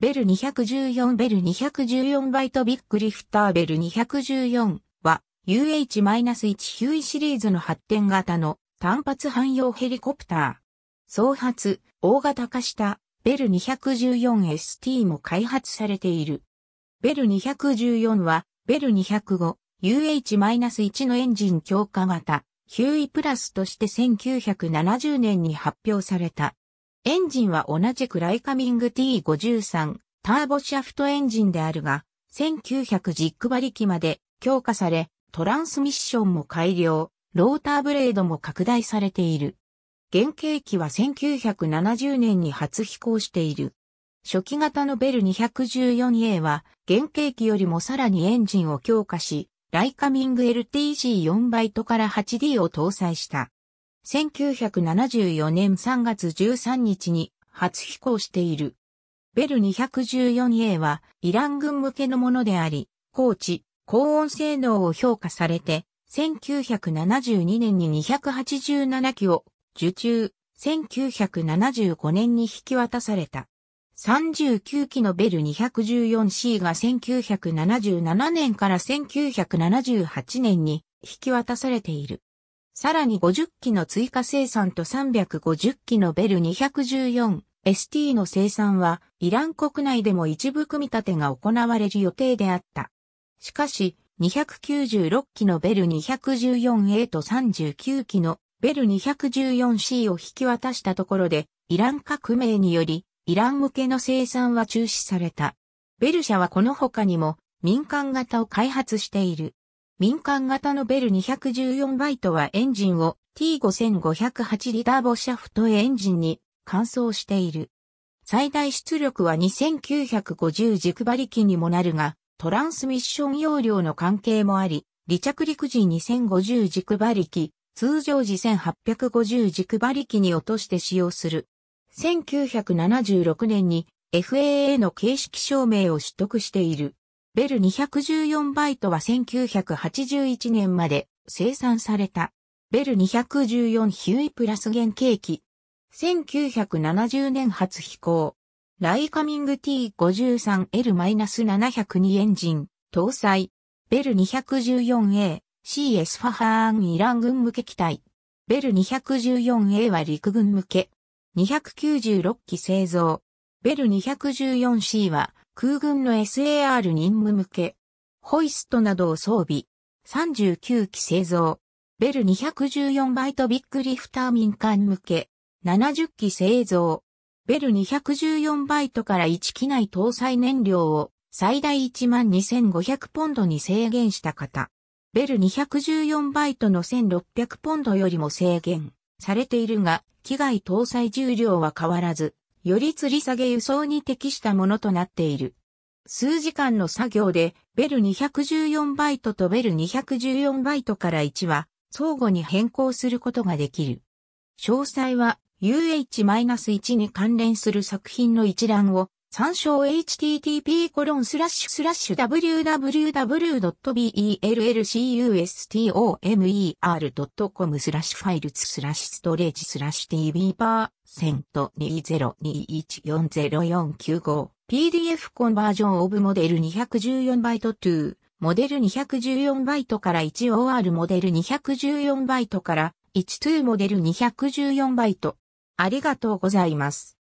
ベル214ベル214バイトビッグリフターベル214は UH-1 ヒューイシリーズの発展型の単発汎用ヘリコプター。総発、大型化したベル 214ST も開発されている。ベル214はベル 205UH-1 のエンジン強化型ヒューイプラスとして1970年に発表された。エンジンは同じくライカミング T53 ターボシャフトエンジンであるが、1900ジック馬力まで強化され、トランスミッションも改良、ローターブレードも拡大されている。原型機は1970年に初飛行している。初期型のベル 214A は原型機よりもさらにエンジンを強化し、ライカミング l t g 4バイトから 8D を搭載した。1974年3月13日に初飛行している。ベル 214A はイラン軍向けのものであり、高地、高音性能を評価されて、1972年に287機を受注、1975年に引き渡された。39機のベル 214C が1977年から1978年に引き渡されている。さらに50機の追加生産と350機のベル 214ST の生産は、イラン国内でも一部組み立てが行われる予定であった。しかし、296機のベル 214A と39機のベル 214C を引き渡したところで、イラン革命により、イラン向けの生産は中止された。ベル社はこの他にも民間型を開発している。民間型のベル214バイトはエンジンを T5508 リターボシャフトエンジンに換装している。最大出力は2950軸馬力にもなるが、トランスミッション容量の関係もあり、離着陸時2050軸馬力、通常時1850軸馬力に落として使用する。1976年に FAA の形式証明を取得している。ベル214バイトは1981年まで生産された。ベル214ヒューイプラス原型機。1970年初飛行。ライカミング T53L-702 エンジン、搭載。ベル 214A、CS ファハーンイラン軍向け機体。ベル 214A は陸軍向け。296機製造。ベル 214C は空軍の SAR 任務向け、ホイストなどを装備、39機製造、ベル214バイトビッグリフター民間向け、70機製造、ベル214バイトから1機内搭載燃料を最大12,500ポンドに制限した方。ベル214バイトの1600ポンドよりも制限されているが、機外搭載重量は変わらず、より吊り下げ輸送に適したものとなっている。数時間の作業で、ベル214バイトとベル214バイトから1は、相互に変更することができる。詳細は、UH-1 に関連する作品の一覧を参照 http コロンスラッシュスラッシュ www.bellcustomer.com スラッシュファイルツスラッシュストレージスラッシュ tv パーセント20214049 PDF コンバージョンオブモデル214バイト2モデル214バイトから 1OR モデル214バイトから12モデル214バイトありがとうございます。